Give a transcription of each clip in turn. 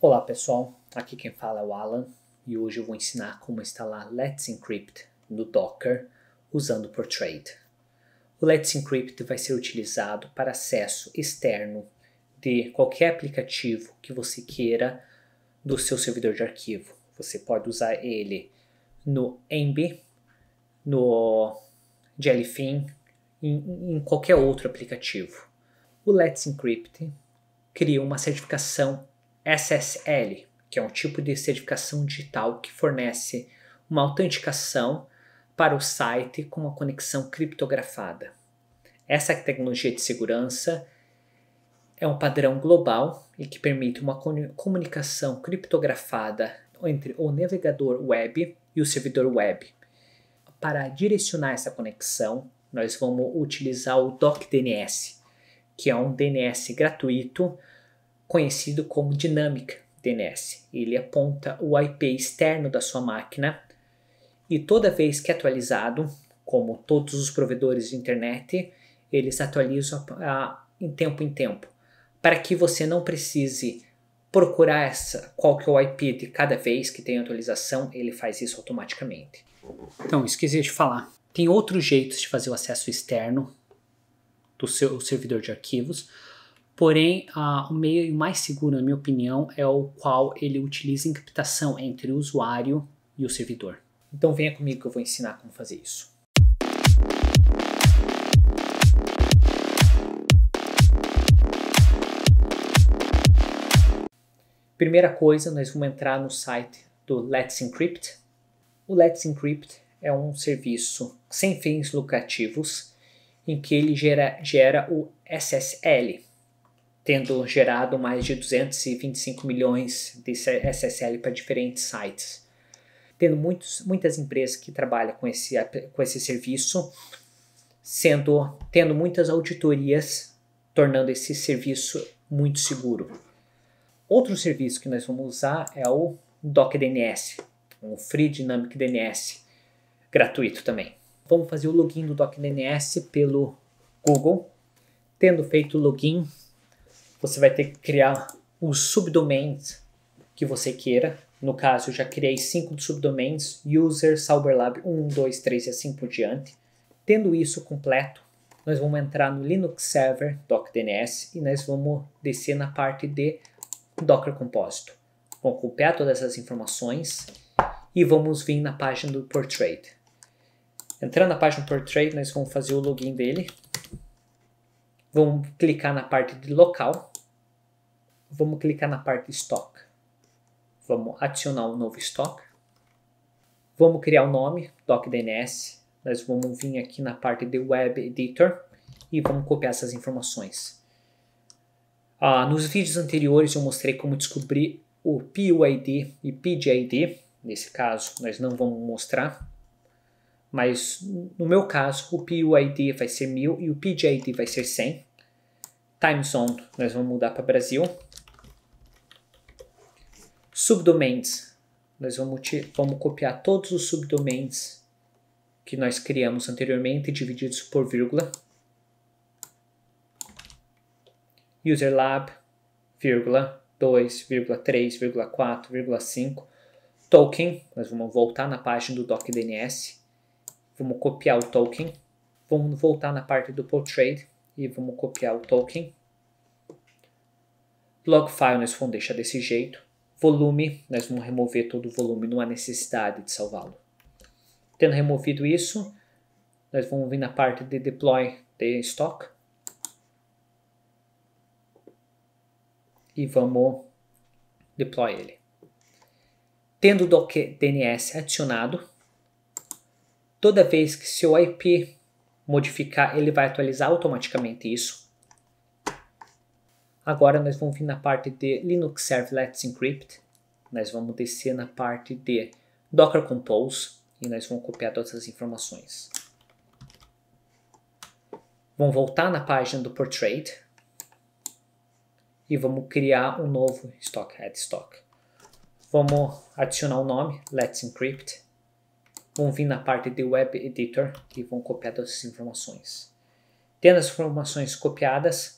Olá pessoal, aqui quem fala é o Alan e hoje eu vou ensinar como instalar Let's Encrypt no Docker usando Portrait. O Let's Encrypt vai ser utilizado para acesso externo de qualquer aplicativo que você queira do seu servidor de arquivo. Você pode usar ele no Emb, no Jellyfin, em, em qualquer outro aplicativo. O Let's Encrypt cria uma certificação SSL, que é um tipo de certificação digital que fornece uma autenticação para o site com uma conexão criptografada. Essa tecnologia de segurança é um padrão global e que permite uma comunicação criptografada entre o navegador web e o servidor web. Para direcionar essa conexão, nós vamos utilizar o DocDNS, que é um DNS gratuito conhecido como Dynamic DNS. Ele aponta o IP externo da sua máquina e toda vez que é atualizado, como todos os provedores de internet, eles atualizam a, em tempo em tempo, para que você não precise procurar essa, qual que é o IP de cada vez que tem atualização, ele faz isso automaticamente. Então, esqueci de falar. Tem outros jeitos de fazer o acesso externo do seu servidor de arquivos. Porém, o meio mais seguro, na minha opinião, é o qual ele utiliza encriptação entre o usuário e o servidor. Então venha comigo que eu vou ensinar como fazer isso. Primeira coisa, nós vamos entrar no site do Let's Encrypt. O Let's Encrypt é um serviço sem fins lucrativos em que ele gera, gera o SSL, tendo gerado mais de 225 milhões de SSL para diferentes sites. Tendo muitos, muitas empresas que trabalham com esse, com esse serviço, sendo tendo muitas auditorias, tornando esse serviço muito seguro. Outro serviço que nós vamos usar é o DocDNS, o Free Dynamic DNS, gratuito também. Vamos fazer o login do DocDNS pelo Google. Tendo feito o login, você vai ter que criar os subdomains que você queira. No caso, eu já criei cinco subdomains, user, cyberlab 1, 2, 3 e assim por diante. Tendo isso completo, nós vamos entrar no Linux Server DocDNS e nós vamos descer na parte de Docker Composito. Vamos copiar todas essas informações e vamos vir na página do Portrait. Entrando na página do Portrait, nós vamos fazer o login dele. Vamos clicar na parte de local Vamos clicar na parte Stock. Vamos adicionar um novo estoque. Vamos criar o um nome, DocDNS. Nós vamos vir aqui na parte de Web Editor e vamos copiar essas informações. Ah, nos vídeos anteriores eu mostrei como descobrir o PUID e PGID. Nesse caso, nós não vamos mostrar. Mas no meu caso, o PUID vai ser 1000 e o PGID vai ser 100. Time Zone, nós vamos mudar para Brasil subdomains. Nós vamos, vamos copiar todos os subdomains que nós criamos anteriormente, divididos por vírgula. Userlab. vírgula, 2, vírgula 3, vírgula 4, vírgula 5. Token, nós vamos voltar na página do DocDNS. Vamos copiar o token. Vamos voltar na parte do Portrait e vamos copiar o token. Log file nós vamos deixar desse jeito. Volume, nós vamos remover todo o volume, não há necessidade de salvá-lo. Tendo removido isso, nós vamos vir na parte de Deploy de Stock. E vamos deploy ele. Tendo o DNS adicionado, toda vez que seu IP modificar, ele vai atualizar automaticamente isso. Agora nós vamos vir na parte de Linux Servlets Encrypt, nós vamos descer na parte de Docker Compose e nós vamos copiar todas as informações. Vamos voltar na página do Portrait e vamos criar um novo stock, add stock. Vamos adicionar o um nome, Let's Encrypt. Vamos vir na parte de Web Editor e vamos copiar todas as informações. Tendo as informações copiadas,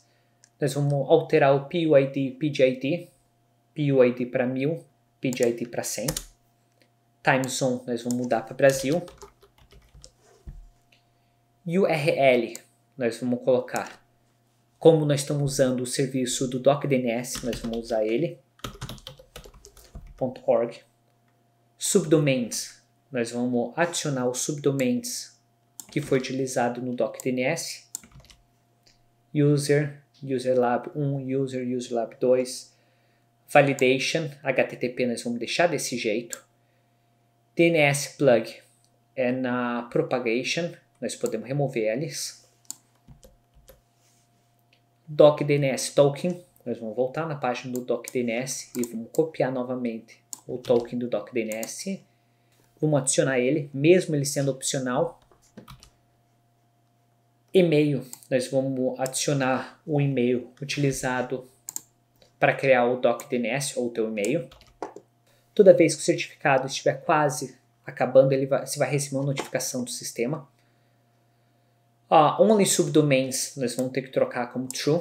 nós vamos alterar o PUID, PGID, PUID para 1000, PGID para 100. Time Zone nós vamos mudar para Brasil. URL nós vamos colocar. Como nós estamos usando o serviço do DocDNS, nós vamos usar ele. .org. Subdomains, nós vamos adicionar os subdomains que foi utilizado no DocDNS. User User Lab 1, User, User Lab 2, Validation, HTTP nós vamos deixar desse jeito. DNS Plug é na Propagation, nós podemos remover eles. Doc DNS Token, nós vamos voltar na página do Doc DNS e vamos copiar novamente o token do Doc DNS. Vamos adicionar ele, mesmo ele sendo opcional, e-mail. Nós vamos adicionar o um e-mail utilizado para criar o DocDNS ou o teu e-mail. Toda vez que o certificado estiver quase acabando, ele vai, você vai receber uma notificação do sistema. Ah, only subdomains nós vamos ter que trocar como true,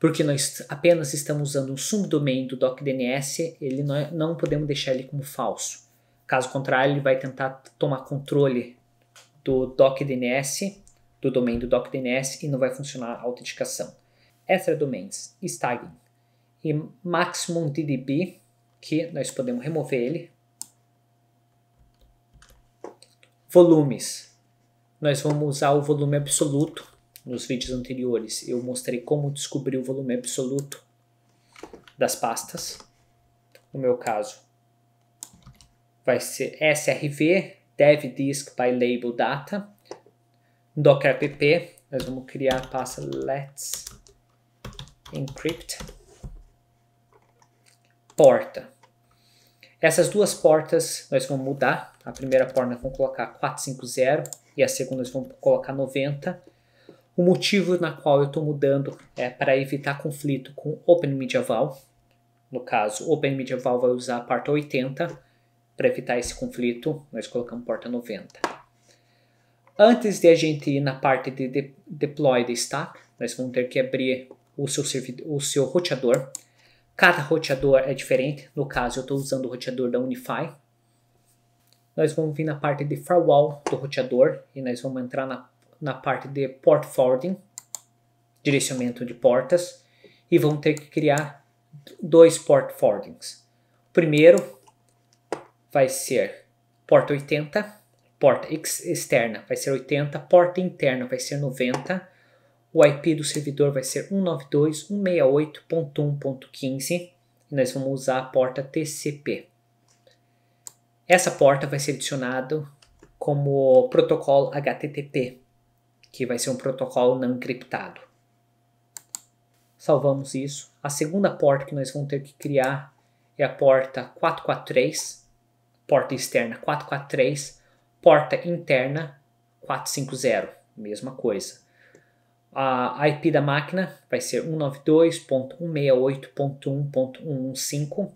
porque nós apenas estamos usando um subdomain do DocDNS, ele não, é, não podemos deixar ele como falso. Caso contrário, ele vai tentar tomar controle do DocDNS, do domain do DocDNS e não vai funcionar a autenticação. Etherdomains, é styling e maximum ddb que nós podemos remover ele. Volumes, nós vamos usar o volume absoluto. Nos vídeos anteriores eu mostrei como descobrir o volume absoluto das pastas. No meu caso, vai ser SRV, dev disk by label data, docker app, nós vamos criar passa let's encrypt porta. Essas duas portas nós vamos mudar. A primeira porta nós vamos colocar 450 e a segunda nós vamos colocar 90. O motivo na qual eu estou mudando é para evitar conflito com Open Medieval. No caso, Open Medieval vai usar a parte 80 para evitar esse conflito, nós colocamos porta 90. Antes de a gente ir na parte de, de deploy de stack, nós vamos ter que abrir o seu, o seu roteador. Cada roteador é diferente, no caso eu estou usando o roteador da Unify. Nós vamos vir na parte de firewall do roteador e nós vamos entrar na, na parte de port forwarding, direcionamento de portas, e vamos ter que criar dois port forwardings. primeiro vai ser porta 80, porta externa vai ser 80, porta interna vai ser 90, o IP do servidor vai ser 192.168.1.15 e nós vamos usar a porta TCP. Essa porta vai ser adicionada como protocolo HTTP, que vai ser um protocolo não encriptado. Salvamos isso. A segunda porta que nós vamos ter que criar é a porta 443, porta externa 443, porta interna 450, mesma coisa. A IP da máquina vai ser 192.168.1.115.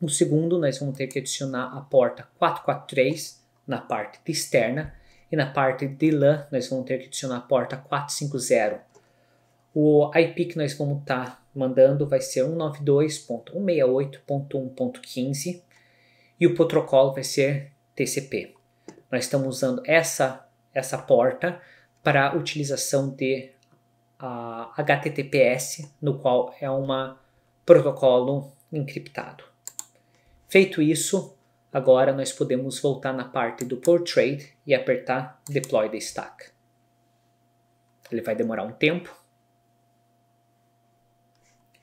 No segundo, nós vamos ter que adicionar a porta 443 na parte externa e na parte de LAN nós vamos ter que adicionar a porta 450. O IP que nós vamos estar tá mandando vai ser 192.168.1.15 e o protocolo vai ser TCP. Nós estamos usando essa, essa porta para a utilização de uh, ah, HTTPS, no qual é um protocolo encriptado. Feito isso, agora nós podemos voltar na parte do Portrait e apertar Deploy the Stack. Ele vai demorar um tempo.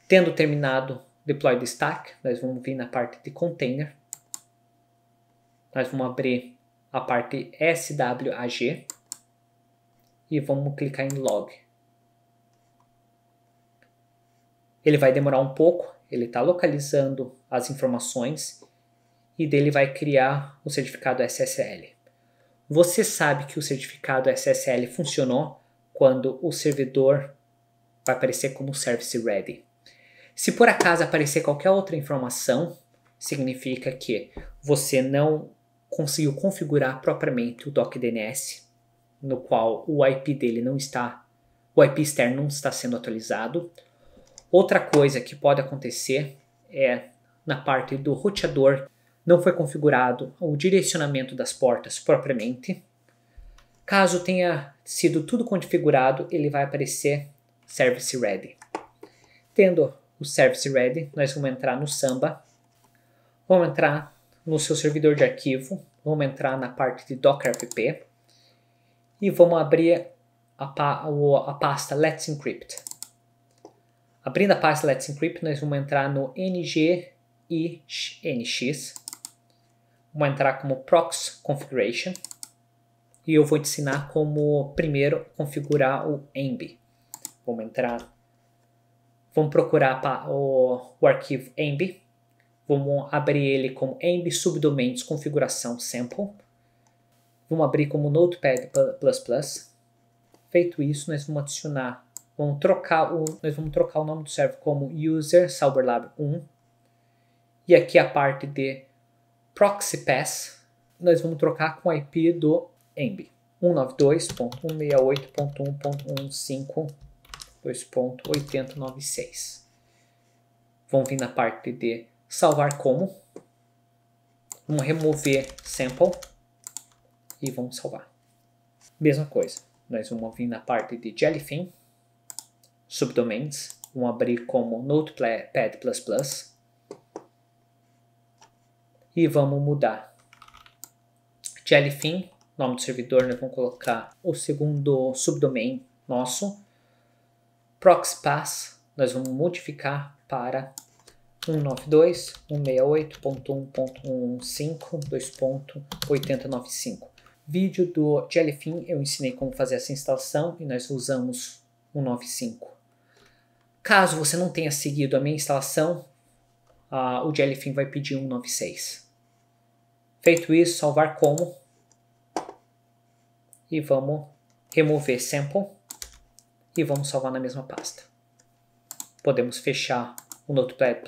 Tendo terminado Deploy the Stack, nós vamos vir na parte de Container nós vamos abrir a parte SWAG e vamos clicar em log. Ele vai demorar um pouco, ele está localizando as informações e dele vai criar o certificado SSL. Você sabe que o certificado SSL funcionou quando o servidor vai aparecer como Service Ready. Se por acaso aparecer qualquer outra informação, significa que você não conseguiu configurar propriamente o DNS, no qual o IP dele não está, o IP externo não está sendo atualizado. Outra coisa que pode acontecer é na parte do roteador não foi configurado o direcionamento das portas propriamente. Caso tenha sido tudo configurado, ele vai aparecer Service Ready. Tendo o Service Ready, nós vamos entrar no Samba, vamos entrar no seu servidor de arquivo, vamos entrar na parte de dockerpp e vamos abrir a, pa a pasta Let's Encrypt. Abrindo a pasta Let's Encrypt, nós vamos entrar no nginx, vamos entrar como prox configuration e eu vou te ensinar como primeiro configurar o env. Vamos entrar, vamos procurar o, o arquivo env Vamos abrir ele como amb subdomínios configuração sample. Vamos abrir como notepad++. Feito isso, nós vamos adicionar, vamos trocar o, nós vamos trocar o nome do server como user sauberlab1. E aqui a parte de proxy pass, nós vamos trocar com o IP do amb. 192.168.1.15.2.8096. Vão vir na parte de Salvar como. Vamos remover sample e vamos salvar. Mesma coisa, nós vamos vir na parte de Jellyfin, subdomains, vamos abrir como Notepad++ e vamos mudar Jellyfin, nome do servidor, nós vamos colocar o segundo subdomain nosso, pass nós vamos modificar para 192, Vídeo do Jellyfin, eu ensinei como fazer essa instalação e nós usamos 195. Caso você não tenha seguido a minha instalação, uh, o Jellyfin vai pedir 196. Feito isso, salvar como. E vamos remover sample. E vamos salvar na mesma pasta. Podemos fechar o Notepad++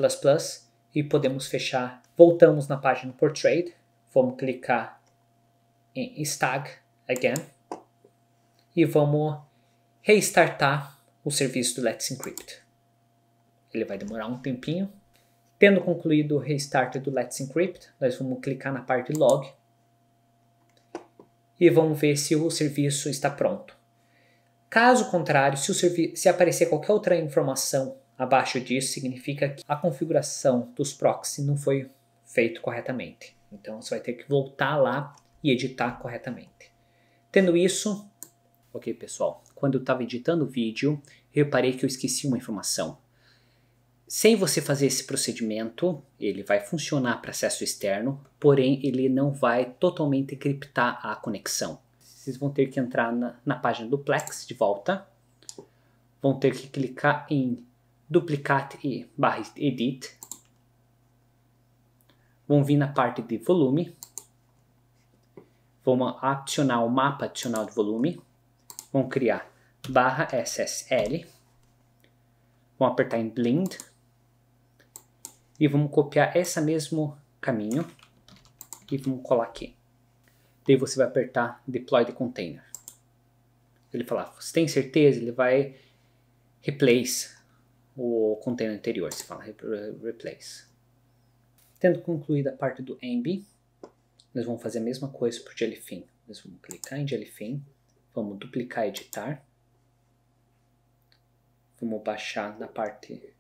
e podemos fechar. Voltamos na página Portrait, vamos clicar em Stag Again e vamos restartar o serviço do Let's Encrypt. Ele vai demorar um tempinho. Tendo concluído o restart do Let's Encrypt, nós vamos clicar na parte Log e vamos ver se o serviço está pronto. Caso contrário, se, se aparecer qualquer outra informação Abaixo disso significa que a configuração dos proxy não foi feita corretamente. Então você vai ter que voltar lá e editar corretamente. Tendo isso, ok pessoal, quando eu estava editando o vídeo, reparei que eu esqueci uma informação. Sem você fazer esse procedimento, ele vai funcionar para acesso externo, porém ele não vai totalmente criptar a conexão. Vocês vão ter que entrar na, na página do Plex de volta, vão ter que clicar em duplicat e barra edit, vão vir na parte de volume, vamos adicionar o mapa adicional de volume, vão criar barra SSL, vão apertar em blind e vamos copiar esse mesmo caminho e vamos colar aqui. Daí você vai apertar deploy de container. Ele falar, você tem certeza? Ele vai replace o container anterior, se fala replace. Tendo concluída a parte do ambi, nós vamos fazer a mesma coisa para o Jellyfin. Nós vamos clicar em Jellyfin, vamos duplicar editar, vamos baixar na parte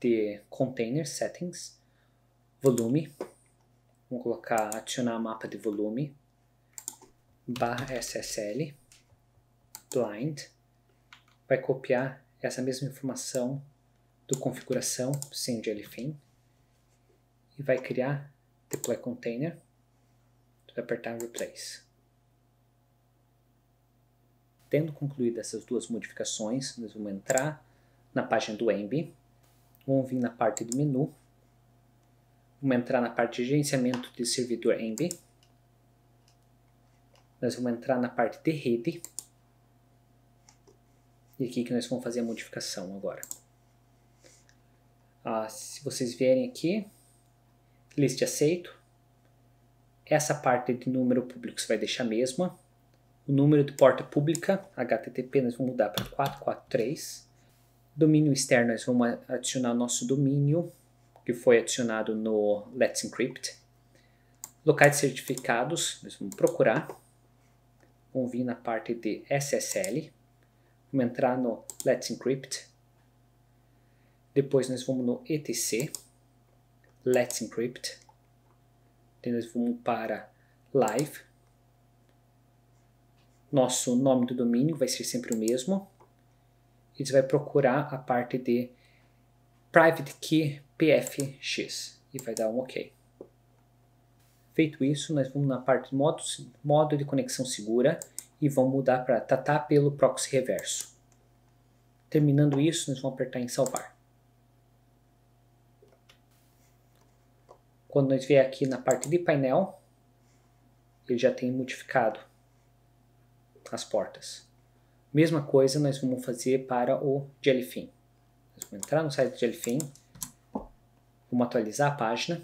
de container settings, volume, vamos colocar adicionar mapa de volume, barra SSL, blind, vai copiar essa mesma informação do configuração sem jellyfin e vai criar deploy container. Tu vai apertar replace. Tendo concluído essas duas modificações, nós vamos entrar na página do Emb, vamos vir na parte do menu, vamos entrar na parte de gerenciamento de servidor Emb, nós vamos entrar na parte de rede, e aqui que nós vamos fazer a modificação agora ah, se vocês vierem aqui, list aceito, essa parte de número público você vai deixar a mesma, o número de porta pública, HTTP, nós vamos mudar para 443, domínio externo, nós vamos adicionar o nosso domínio, que foi adicionado no Let's Encrypt, locais de certificados, nós vamos procurar, vamos vir na parte de SSL, vamos entrar no Let's Encrypt, depois nós vamos no etc, Let's Encrypt. Então nós vamos para Live. Nosso nome do domínio vai ser sempre o mesmo. E você vai procurar a parte de Private Key PFX e vai dar um OK. Feito isso, nós vamos na parte de modo, modo de conexão segura e vamos mudar para tatá pelo proxy reverso. Terminando isso, nós vamos apertar em salvar. Quando nós vier aqui na parte de painel, ele já tem modificado as portas. Mesma coisa nós vamos fazer para o Jellyfin. Nós vamos entrar no site do Jellyfin, vamos atualizar a página,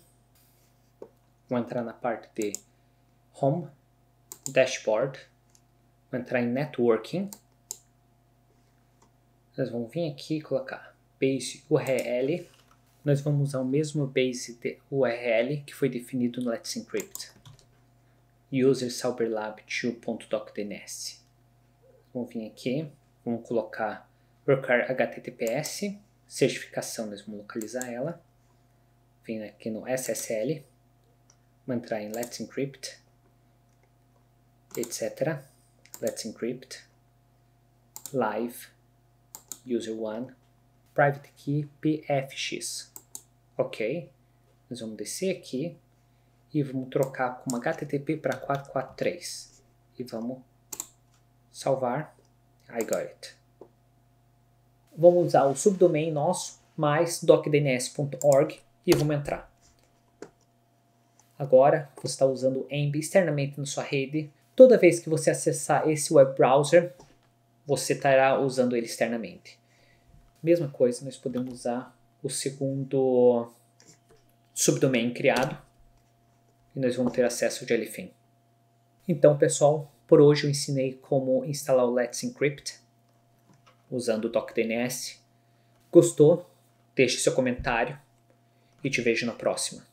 vamos entrar na parte de Home, Dashboard, vamos entrar em Networking, nós vamos vir aqui e colocar base URL nós vamos usar o mesmo base de URL que foi definido no Let's Encrypt. User cyberlab2.docdns. Vamos vir aqui, vamos colocar workar HTTPS, certificação, nós vamos localizar ela. Vem aqui no SSL, vamos entrar em Let's Encrypt, etc. Let's Encrypt, Live, User1, Private Key PFX. Ok, nós vamos descer aqui e vamos trocar com uma HTTP para 443 e vamos salvar. I got it. Vamos usar o subdomain nosso mais docdns.org e vamos entrar. Agora você está usando o Amb externamente na sua rede. Toda vez que você acessar esse web browser, você estará usando ele externamente. Mesma coisa, nós podemos usar o segundo subdomain criado e nós vamos ter acesso ao Jellyfin. Então, pessoal, por hoje eu ensinei como instalar o Let's Encrypt usando o DocDNS. Gostou? Deixe seu comentário e te vejo na próxima.